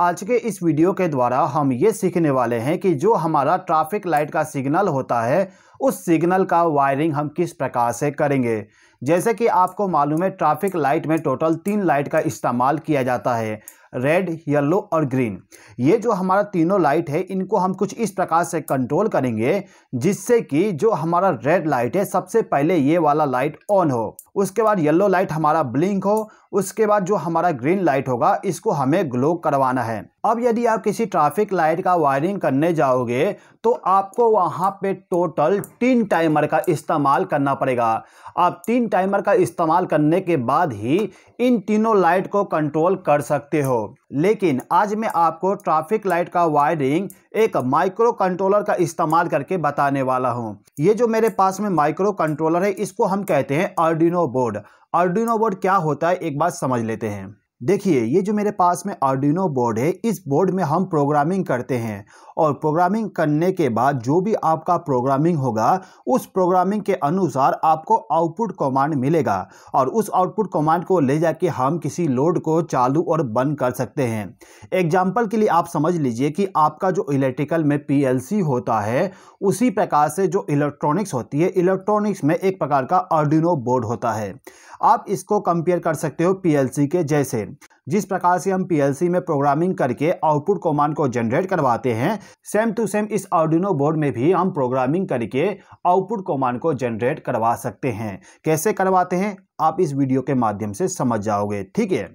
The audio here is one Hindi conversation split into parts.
आज के इस वीडियो के द्वारा हम ये सीखने वाले हैं कि जो हमारा ट्रैफिक लाइट का सिग्नल होता है उस सिग्नल का वायरिंग हम किस प्रकार से करेंगे जैसे कि आपको मालूम है ट्रैफिक लाइट में टोटल तीन लाइट का इस्तेमाल किया जाता है रेड येलो और ग्रीन ये जो हमारा तीनों लाइट है इनको हम कुछ इस प्रकार से कंट्रोल करेंगे जिससे कि जो हमारा रेड लाइट है सबसे पहले ये वाला लाइट ऑन हो उसके बाद येलो लाइट हमारा ब्लिंक हो उसके बाद जो हमारा ग्रीन लाइट होगा इसको हमें ग्लो करवाना है अब यदि आप किसी ट्रैफिक लाइट का वायरिंग करने जाओगे तो आपको वहाँ पे टोटल तीन टाइमर का इस्तेमाल करना पड़ेगा आप तीन टाइमर का इस्तेमाल करने के बाद ही इन तीनों लाइट को कंट्रोल कर सकते हो लेकिन आज मैं आपको ट्रैफिक लाइट का वायरिंग एक माइक्रो कंट्रोलर का इस्तेमाल करके बताने वाला हूं ये जो मेरे पास में माइक्रो कंट्रोलर है इसको हम कहते हैं अर्डिनो बोर्ड अर्डिनो बोर्ड क्या होता है एक बात समझ लेते हैं देखिए ये जो मेरे पास में आर्डिनो बोर्ड है इस बोर्ड में हम प्रोग्रामिंग करते हैं और प्रोग्रामिंग करने के बाद जो भी आपका प्रोग्रामिंग होगा उस प्रोग्रामिंग के अनुसार आपको आउटपुट कमांड मिलेगा और उस आउटपुट कमांड को ले जाके हम किसी लोड को चालू और बंद कर सकते हैं एग्जाम्पल के लिए आप समझ लीजिए कि आपका जो इलेक्ट्रिकल में पी होता है उसी प्रकार से जो इलेक्ट्रॉनिक्स होती है इलेक्ट्रॉनिक्स में एक प्रकार का आर्डिनो बोर्ड होता है आप इसको कंपेयर कर सकते हो पीएलसी के जैसे जिस प्रकार से हम पीएलसी में प्रोग्रामिंग करके आउटपुट कमांड को जनरेट करवाते हैं सेम टू सेम इस ऑर्डिनो बोर्ड में भी हम प्रोग्रामिंग करके आउटपुट कमांड को जनरेट करवा सकते हैं कैसे करवाते हैं आप इस वीडियो के माध्यम से समझ जाओगे ठीक है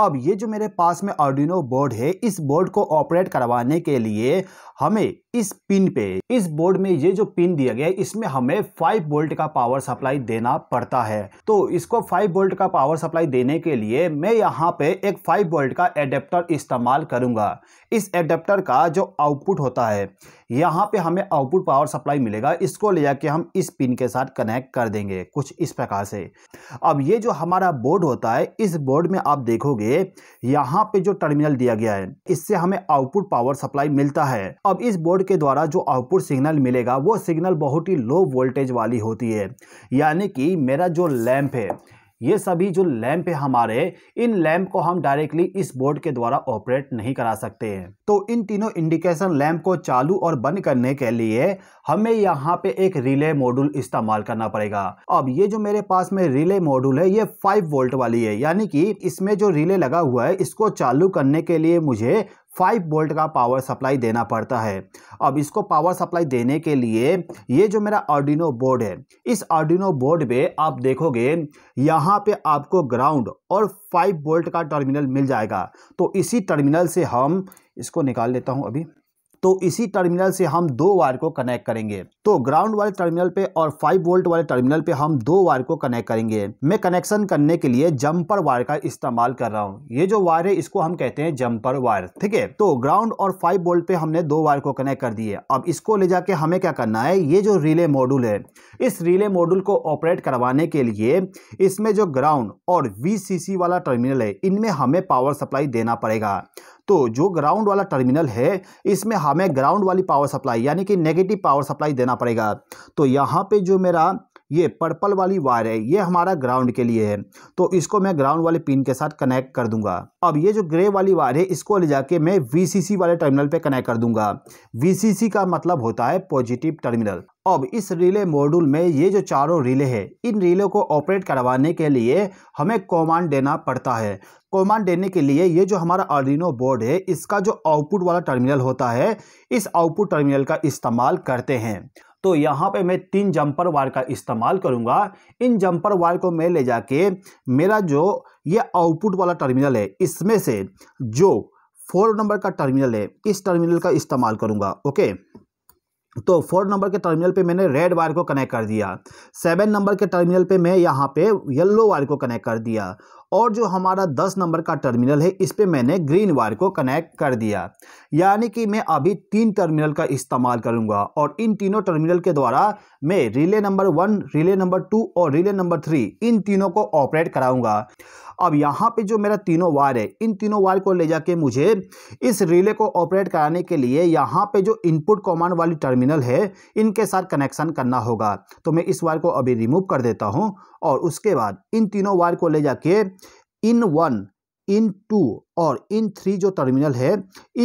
अब ये जो मेरे पास में ऑर्डिनो बोर्ड है इस बोर्ड को ऑपरेट करवाने के लिए हमें इस पिन पे इस बोर्ड में ये जो पिन दिया गया है इसमें हमें 5 वोल्ट का पावर सप्लाई देना पड़ता है तो इसको 5 वोल्ट का पावर सप्लाई देने के लिए मैं यहाँ पे एक 5 वोल्ट का एडेप्टर इस्तेमाल करूँगा इस एडेप्टर का जो आउटपुट होता है यहाँ पे हमें आउटपुट पावर सप्लाई मिलेगा इसको ले जाके हम इस पिन के साथ कनेक्ट कर देंगे कुछ इस प्रकार से अब ये जो हमारा बोर्ड होता है इस बोर्ड में आप देखोगे यहाँ पे जो टर्मिनल दिया गया है इससे हमें आउटपुट पावर सप्लाई मिलता है अब इस बोर्ड के द्वारा जो आउटपुट सिग्नल मिलेगा वो सिग्नल बहुत ही लो वोल्टेज वाली होती है यानी कि मेरा जो लैंप है ये सभी जो लैंप है हमारे इन लैंप को हम डायरेक्टली इस बोर्ड के द्वारा ऑपरेट नहीं करा सकते हैं तो इन तीनों इंडिकेशन लैंप को चालू और बंद करने के लिए हमें यहाँ पे एक रिले मॉड्यूल इस्तेमाल करना पड़ेगा अब ये जो मेरे पास में रिले मॉड्यूल है ये 5 वोल्ट वाली है यानी कि इसमें जो रिले लगा हुआ है इसको चालू करने के लिए मुझे फाइव वोल्ट का पावर सप्लाई देना पड़ता है अब इसको पावर सप्लाई देने के लिए ये जो मेरा ऑर्डिनो बोर्ड है इस ऑर्डिनो बोर्ड पे आप देखोगे यहाँ पे आपको ग्राउंड और फाइव वोल्ट का टर्मिनल मिल जाएगा तो इसी टर्मिनल से हम इसको निकाल लेता हूँ अभी तो इसी टर्मिनल से हम दो वायर को कनेक्ट करेंगे तो ग्राउंड वाले टर्मिनल पे और फाइव वोल्ट वाले टर्मिनल पे हम दो वायर को कनेक्ट करेंगे मैं कनेक्शन करने के लिए जम्पर वायर का इस्तेमाल कर रहा हूँ ये जो वायर है इसको हम कहते हैं जम्पर वायर ठीक है तो ग्राउंड और फाइव वोल्ट पे हमने दो वायर को कनेक्ट कर दिए अब इसको ले जाके हमें क्या करना है ये जो रिले मॉड्यूल है इस रिले मॉड्यूल को ऑपरेट करवाने के लिए इसमें जो ग्राउंड और वी वाला टर्मिनल है इनमें हमें पावर सप्लाई देना पड़ेगा तो जो ग्राउंड वाला टर्मिनल है इसमें हमें ग्राउंड वाली पावर सप्लाई यानी कि नेगेटिव पावर सप्लाई देना पड़ेगा तो यहाँ पे जो मेरा ये पर्पल वाली वायर है ये हमारा ग्राउंड के लिए है तो इसको मैं ग्राउंड वाले पिन के साथ कनेक्ट कर दूंगा अब ये जो ग्रे वाली वायर है इसको ले जाके मैं वीसीसी वाले टर्मिनल पे कनेक्ट कर दूंगा वीसीसी का मतलब होता है पॉजिटिव टर्मिनल अब इस रिले मॉड्यूल में ये जो चारों रिले है इन रिले को ऑपरेट करवाने के लिए हमें कमांड देना पड़ता है कमांड देने के लिए ये जो हमारा आर्डिनो बोर्ड है इसका जो आउटपुट वाला टर्मिनल होता है इस आउटपुट टर्मिनल का इस्तेमाल करते हैं तो यहाँ पे मैं तीन जंपर वायर का इस्तेमाल करूँगा इन जंपर वायर को मैं ले जाके मेरा जो ये आउटपुट वाला टर्मिनल है इसमें से जो फोर नंबर का टर्मिनल है इस टर्मिनल का इस्तेमाल करूँगा ओके तो फोर नंबर के टर्मिनल पे मैंने रेड वायर को कनेक्ट कर दिया सेवन नंबर के टर्मिनल पे मैं यहाँ पे येलो वायर को कनेक्ट कर दिया और जो हमारा दस नंबर का टर्मिनल है इस पर मैंने ग्रीन वायर को कनेक्ट कर दिया यानी कि मैं अभी तीन टर्मिनल का इस्तेमाल करूँगा और इन तीनों टर्मिनल के द्वारा मैं relay number one relay number two और रिले नंबर थ्री इन तीनों को ऑपरेट कराऊँगा अब यहाँ पे जो मेरा तीनों वायर है इन तीनों वायर को ले जाके मुझे इस रिले को ऑपरेट कराने के लिए यहाँ पे जो इनपुट कमांड वाली टर्मिनल है इनके साथ कनेक्शन करना होगा तो मैं इस वायर को अभी रिमूव कर देता हूँ और उसके बाद इन तीनों वायर को ले जाके इन वन इन टू और इन थ्री जो टर्मिनल है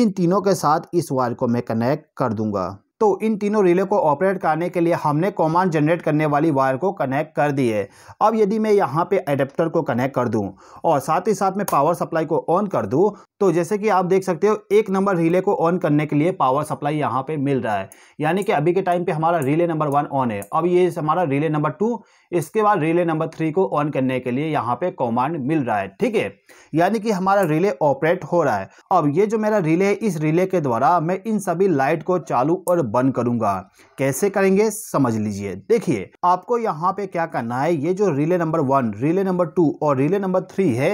इन तीनों के साथ इस वायर को मैं कनेक्ट कर दूंगा तो इन तीनों रिले को ऑपरेट करने के लिए हमने कॉमन जनरेट करने वाली वायर को कनेक्ट कर दी है अब यदि मैं यहाँ पे एडेप्टर को कनेक्ट कर दूँ और साथ ही साथ मैं पावर सप्लाई को ऑन कर दूँ तो जैसे कि आप देख सकते हो एक नंबर रिले को ऑन करने के लिए पावर सप्लाई यहाँ पे मिल रहा है यानी कि अभी के टाइम पे हमारा रिले नंबर वन ऑन है अब ये हमारा रिले नंबर टू इसके बाद रिले नंबर थ्री को ऑन करने के लिए यहाँ पे कमांड मिल रहा है ठीक है यानी कि हमारा रिले ऑपरेट हो रहा है अब ये जो मेरा रिले है इस रिले के द्वारा मैं इन सभी लाइट को चालू और बंद करूंगा कैसे करेंगे समझ लीजिए देखिए आपको यहाँ पे क्या करना है ये जो relay number one relay number two और रिले नंबर थ्री है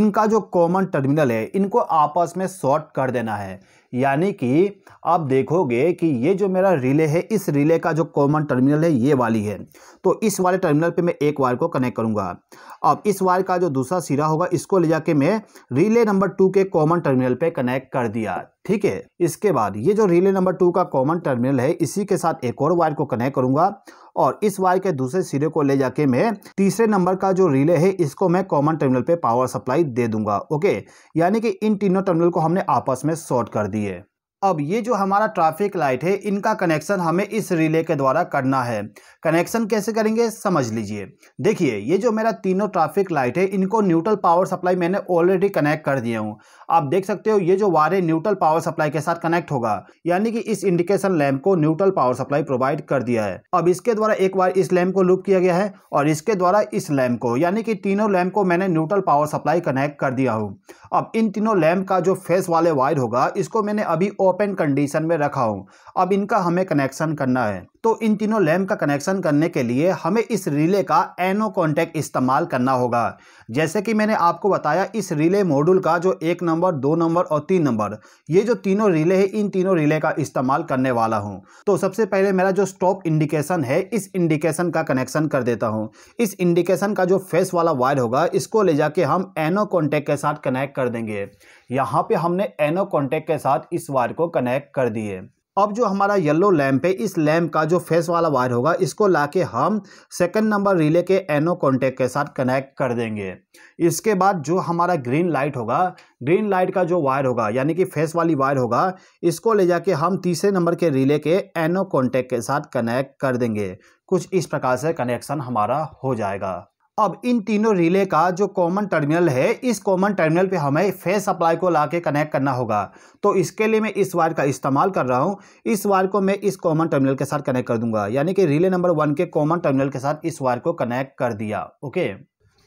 इनका जो कॉमन टर्मिनल है इनको आपस में शॉर्ट कर देना है यानी कि आप देखोगे कि ये जो मेरा रिले है इस रिले का जो कॉमन टर्मिनल है ये वाली है तो इस वाले टर्मिनल पे मैं एक वायर को कनेक्ट करूंगा अब इस वायर का जो दूसरा सिरा होगा इसको ले जाके मैं रिले नंबर टू के कॉमन टर्मिनल पे कनेक्ट कर दिया ठीक है इसके बाद ये जो रिले नंबर टू का कॉमन टर्मिनल है इसी के साथ एक और वायर को कनेक्ट करूंगा और इस वायर के दूसरे सिरे को ले जाके मैं तीसरे नंबर का जो रिले है इसको मैं कॉमन टर्मिनल पे पावर सप्लाई दे दूंगा ओके यानी कि इन तीनों टर्मिनल को हमने आपस में शॉर्ट कर दिए अब ये जो हमारा ट्रैफिक लाइट है इनका कनेक्शन हमें इस रिले के द्वारा करना है कनेक्शन कैसे करेंगे समझ लीजिए देखिए ये जो मेरा तीनों ट्रैफिक लाइट है इनको न्यूट्रल पावर सप्लाई मैंने ऑलरेडी कनेक्ट कर दिया हूँ आप देख सकते हो ये जो वायर है न्यूट्रल पावर सप्लाई के साथ कनेक्ट होगा यानी कि इस इंडिकेशन लैम्प को न्यूट्रल पावर सप्लाई प्रोवाइड कर दिया है अब इसके द्वारा एक बार इस लैम्प को लूप किया गया है और इसके द्वारा इस लैम्प को यानी कि तीनों लैम्प को मैंने न्यूट्रल पावर सप्लाई कनेक्ट कर दिया हूँ अब इन तीनों लैम्प का जो फेस वाले वायर होगा इसको मैंने अभी ओपन कंडीशन में रखा हूँ अब इनका हमें कनेक्शन करना है तो इन तीनों लैम्प का कनेक्शन करने के लिए हमें इस रिले का एनो कॉन्टैक्ट इस्तेमाल करना होगा जैसे कि मैंने आपको बताया इस रिले मॉड्यूल का जो एक नंबर दो नंबर और तीन नंबर ये जो तीनों रिले है इन तीनों रिले का इस्तेमाल करने वाला हूँ तो सबसे पहले मेरा जो स्टॉप इंडिकेशन है इस इंडिकेशन का कनेक्शन कर देता हूँ इस इंडिकेशन का जो फेस वाला वायर होगा इसको ले जाके हम एनो कॉन्टैक्ट के साथ कनेक्ट कर देंगे यहाँ पे हमने एनो कॉन्टैक्ट के साथ इस वायर को कनेक्ट कर दिए अब जो हमारा येलो लैम्प है इस लैम्प का जो फेस वाला वायर होगा इसको लाके हम सेकंड नंबर रिले के एनो कॉन्टेक्ट के साथ कनेक्ट कर देंगे इसके बाद जो हमारा ग्रीन लाइट होगा ग्रीन लाइट का जो वायर होगा यानी कि फेस वाली वायर होगा इसको ले जाके हम तीसरे नंबर के रिले के एनो कॉन्टेक्ट के साथ कनेक्ट कर देंगे कुछ इस प्रकार से कनेक्शन हमारा हो जाएगा अब इन तीनों रिले का जो कॉमन टर्मिनल है इस कॉमन टर्मिनल पे हमें फेस सप्लाई को लाके कनेक्ट करना होगा तो इसके लिए मैं इस वायर का इस्तेमाल कर रहा हूँ इस वायर को मैं इस कॉमन टर्मिनल के साथ कनेक्ट कर दूंगा यानी कि रिले नंबर वन के कॉमन टर्मिनल के साथ इस वायर को कनेक्ट कर दिया ओके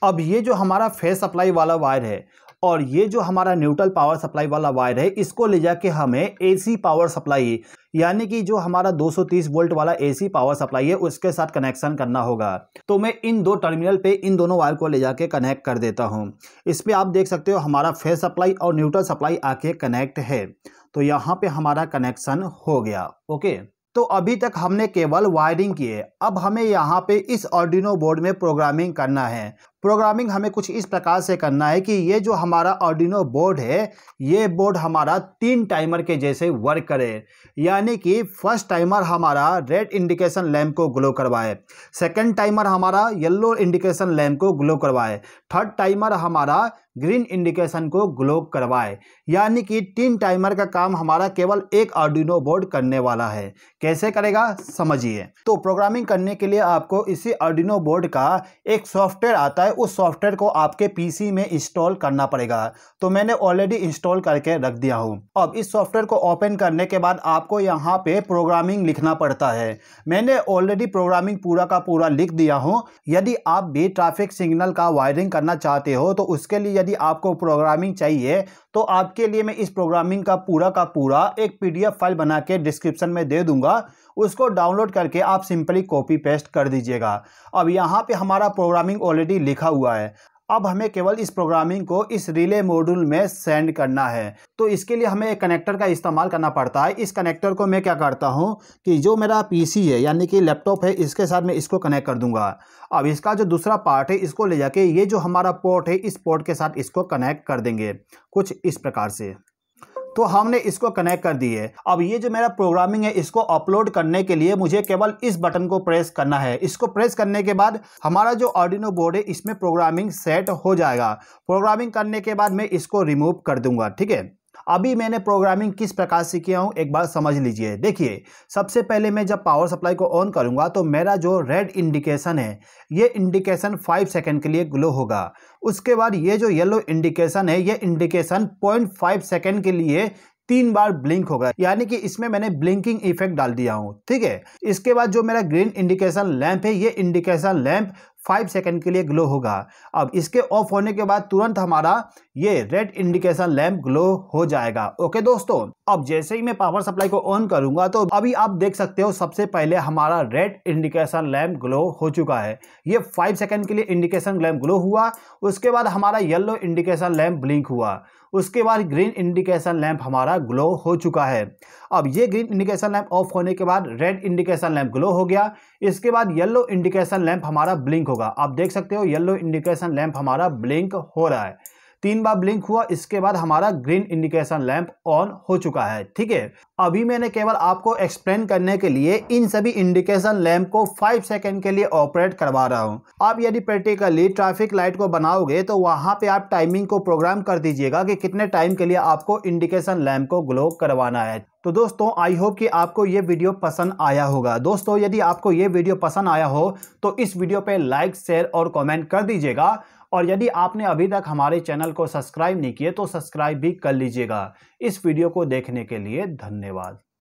अब ये जो हमारा फेस सप्लाई वाला वायर है और ये जो हमारा न्यूट्रल पावर सप्लाई वाला वायर है इसको ले जाके हमें एसी पावर सप्लाई यानी कि जो हमारा 230 वोल्ट वाला एसी पावर सप्लाई है उसके साथ कनेक्शन करना होगा तो मैं इन दो टर्मिनल पे इन दोनों वायर को ले जाके कनेक्ट कर देता हूँ इस आप देख सकते हो हमारा फेस सप्लाई और न्यूट्रल सप्लाई आके कनेक्ट है तो यहाँ पे हमारा कनेक्शन हो गया ओके तो अभी तक हमने केवल वायरिंग की है अब हमें यहाँ पे इस ऑर्डिनो बोर्ड में प्रोग्रामिंग करना है प्रोग्रामिंग हमें कुछ इस प्रकार से करना है कि ये जो हमारा ऑडिनो बोर्ड है ये बोर्ड हमारा तीन टाइमर के जैसे वर्क करे यानी कि फर्स्ट टाइमर हमारा रेड इंडिकेशन लैम्प को ग्लो करवाए सेकंड टाइमर हमारा येलो इंडिकेशन लैम्प को ग्लो करवाए थर्ड टाइमर हमारा ग्रीन इंडिकेशन को ग्लो करवाए यानी कि तीन टाइमर का काम हमारा केवल एक ऑडिनो बोर्ड करने वाला है कैसे करेगा समझिए तो प्रोग्रामिंग करने के लिए आपको इसी ऑडिनो बोर्ड का एक सॉफ्टवेयर आता है उस सॉफ्टवेयर को आपके पीसी में इंस्टॉल करना पड़ेगा तो मैंने ऑलरेडी इंस्टॉल करके रख दिया हूँ अब इस सॉफ्टवेयर को ओपन करने के बाद आपको यहाँ पे प्रोग्रामिंग लिखना पड़ता है मैंने ऑलरेडी प्रोग्रामिंग पूरा का पूरा लिख दिया हूँ यदि आप भी ट्रैफिक सिग्नल का वायरिंग करना चाहते हो तो उसके लिए यदि आपको प्रोग्रामिंग चाहिए तो आपके लिए मैं इस प्रोग्रामिंग का पूरा का पूरा एक पीडीएफ फाइल बना के डिस्क्रिप्शन में दे दूंगा उसको डाउनलोड करके आप सिंपली कॉपी पेस्ट कर दीजिएगा अब यहाँ पे हमारा प्रोग्रामिंग ऑलरेडी लिखा हुआ है अब हमें केवल इस प्रोग्रामिंग को इस रिले मॉड्यूल में सेंड करना है तो इसके लिए हमें एक कनेक्टर का इस्तेमाल करना पड़ता है इस कनेक्टर को मैं क्या करता हूँ कि जो मेरा पीसी है यानी कि लैपटॉप है इसके साथ मैं इसको कनेक्ट कर दूंगा अब इसका जो दूसरा पार्ट है इसको ले जाके ये जो हमारा पोर्ट है इस पोर्ट के साथ इसको कनेक्ट कर देंगे कुछ इस प्रकार से तो हमने इसको कनेक्ट कर दिए अब ये जो मेरा प्रोग्रामिंग है इसको अपलोड करने के लिए मुझे केवल इस बटन को प्रेस करना है इसको प्रेस करने के बाद हमारा जो ऑर्डिनो बोर्ड है इसमें प्रोग्रामिंग सेट हो जाएगा प्रोग्रामिंग करने के बाद मैं इसको रिमूव कर दूंगा ठीक है अभी मैंने प्रोग्रामिंग किस प्रकार से किया हूँ एक बार समझ लीजिए देखिए सबसे पहले मैं जब पावर सप्लाई को ऑन करूँगा तो मेरा जो रेड इंडिकेशन है ये इंडिकेशन फाइव सेकेंड के लिए ग्लो होगा उसके बाद ये जो येलो इंडिकेशन है ये इंडिकेशन पॉइंट फाइव सेकेंड के लिए तीन बार ब्लिंक होगा यानी कि इसमें मैंने ब्लिंकिंग इफेक्ट डाल दिया हूँ ठीक है इसके बाद जो मेरा ग्रीन इंडिकेशन लैंप है ये इंडिकेशन लैंप फाइव सेकेंड के लिए ग्लो होगा अब इसके ऑफ होने के बाद तुरंत हमारा ये रेड इंडिकेशन लैम्प ग्लो हो जाएगा ओके दोस्तों अब जैसे ही मैं पावर सप्लाई को ऑन करूंगा तो अभी आप देख सकते हो सबसे पहले हमारा रेड इंडिकेशन लैम्प ग्लो हो चुका है ये फाइव सेकेंड के लिए इंडिकेशन लैम्प ग्लो हुआ उसके बाद हमारा येलो इंडिकेशन लैम्प ब्लिंक हुआ उसके बाद ग्रीन इंडिकेशन लैंप हमारा ग्लो हो चुका है अब ये ग्रीन इंडिकेशन लैंप ऑफ होने के बाद रेड इंडिकेशन लैंप ग्लो हो गया इसके बाद येलो इंडिकेशन लैंप हमारा ब्लिंक होगा आप देख सकते हो येलो इंडिकेशन लैंप हमारा ब्लिंक हो रहा है तीन बार ब्लिंक हुआ इसके बाद हमारा ग्रीन इंडिकेशन लैंप ऑन हो चुका है ठीक है अभी मैंने केवल आपको एक्सप्लेन करने के लिए इन सभी इंडिकेशन लैंप को फाइव सेकेंड के लिए ऑपरेट करवा रहा हूँ आप यदि प्रैक्टिकली ट्रैफिक लाइट को बनाओगे तो वहाँ पे आप टाइमिंग को प्रोग्राम कर दीजिएगा कि कितने टाइम के लिए आपको इंडिकेशन लैंप को ग्लो करवाना है तो दोस्तों आई होप कि आपको ये वीडियो पसंद आया होगा दोस्तों यदि आपको ये वीडियो पसंद आया हो तो इस वीडियो पे लाइक शेयर और कमेंट कर दीजिएगा और यदि आपने अभी तक हमारे चैनल को सब्सक्राइब नहीं किए तो सब्सक्राइब भी कर लीजिएगा इस वीडियो को देखने के लिए धन्यवाद